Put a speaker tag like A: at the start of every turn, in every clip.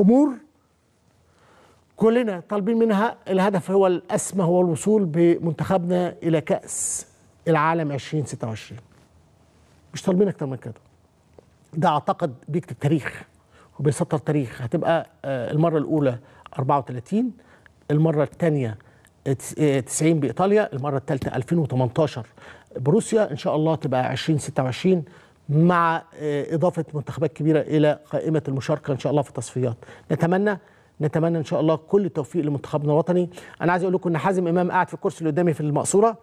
A: امور كلنا طالبين منها الهدف هو الاسمى هو الوصول بمنتخبنا الى كاس العالم 2026 مش طالبين اكتر من كده ده اعتقد بيكتب تاريخ وبيسطر تاريخ هتبقى آه، المره الاولى 34 المره الثانيه 90 آه، بايطاليا المره الثالثه 2018 بروسيا ان شاء الله تبقى 2026 مع آه، اضافه منتخبات كبيره الى قائمه المشاركه ان شاء الله في التصفيات نتمنى نتمنى ان شاء الله كل التوفيق لمنتخبنا الوطني انا عايز اقول لكم ان حازم امام قاعد في الكرسي اللي قدامي في المقصوره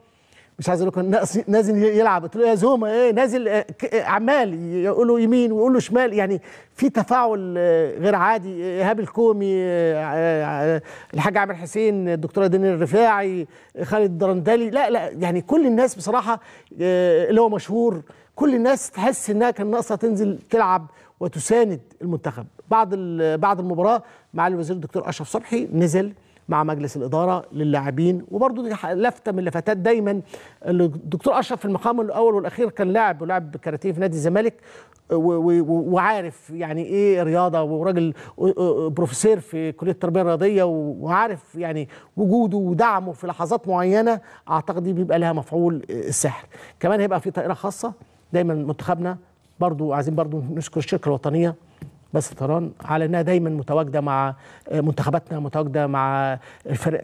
A: مش عايز اقول لكم نازل يلعب قلت له يا زوما ايه نازل آه، آه، عمال يقول له يمين ويقول له شمال يعني في تفاعل آه، غير عادي ايهاب الكومي الحاج عامر حسين الدكتوره دينا الرفاعي خالد الدرندلي لا لا يعني كل الناس بصراحه اللي هو مشهور كل الناس تحس انها كان ناقصه تنزل تلعب وتساند المنتخب بعد بعد المباراه معالي الوزير الدكتور اشرف صبحي نزل مع مجلس الاداره للاعبين وبرضه دي لفته من اللفتات دايما الدكتور اشرف في المقام الاول والاخير كان لاعب ولاعب كاراتيه في نادي الزمالك وعارف يعني ايه رياضه وراجل بروفيسور في كليه التربيه الرياضيه وعارف يعني وجوده ودعمه في لحظات معينه اعتقد دي بيبقى لها مفعول السحر كمان هيبقى في طائره خاصه دايما منتخبنا برضو عايزين برضو نشكر الشركه الوطنيه بس طيران على انها دايما متواجده مع آه، منتخباتنا متواجده مع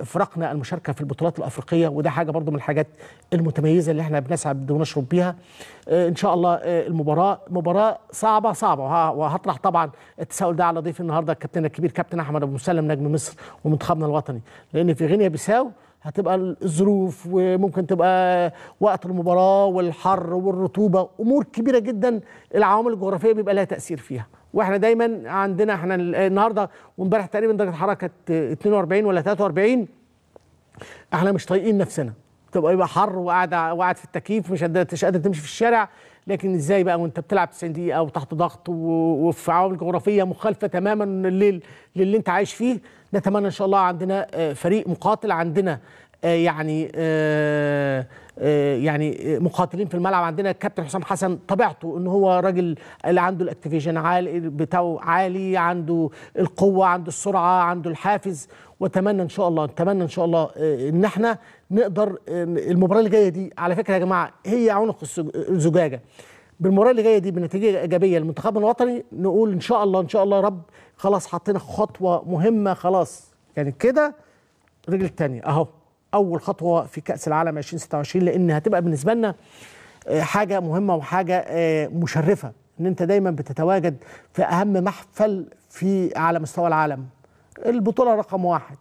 A: فرقنا المشاركه في البطولات الافريقيه وده حاجه برضو من الحاجات المتميزه اللي احنا بنسعى ونشرب بيها آه، ان شاء الله آه، المباراه مباراه صعبه صعبه وهطرح طبعا التساؤل ده على ضيف النهارده الكابتن الكبير كابتن احمد ابو مسلم نجم مصر ومنتخبنا الوطني لان في غينيا بيساو هتبقى الظروف وممكن تبقى وقت المباراه والحر والرطوبه امور كبيره جدا العوامل الجغرافيه بيبقى لها تاثير فيها واحنا دايما عندنا احنا النهارده وامبارح تقريبا درجه الحراره كانت 42 ولا 43 احنا مش طايقين نفسنا تبقى يبقى حر وقاعد وقاعد في التكييف مش قادر مش قادر تمشي في الشارع لكن ازاي بقى وانت بتلعب 90 دقيقه وتحت ضغط وفي عوامل جغرافيه مخالفه تماما للي, للي انت عايش فيه نتمنى ان شاء الله عندنا آه، فريق مقاتل عندنا آه، يعني آه، آه، يعني مقاتلين في الملعب عندنا الكابتن حسام حسن طبيعته ان هو راجل اللي عنده الاكتيفيشن عالي بتاعه عالي عنده القوه عنده السرعه عنده الحافز واتمنى ان شاء الله اتمنى ان شاء الله ان احنا نقدر المباراه اللي جايه دي على فكره يا جماعه هي عنق الزجاجه بالمباراه اللي جايه دي بنتيجه ايجابيه للمنتخب الوطني نقول ان شاء الله ان شاء الله يا رب خلاص حطينا خطوه مهمه خلاص يعني كده الرجل الثانيه اهو اول خطوه في كاس العالم 2026 لان هتبقى بالنسبه لنا آه، حاجه مهمه وحاجه آه، مشرفه ان انت دايما بتتواجد في اهم محفل في على مستوى العالم البطوله رقم واحد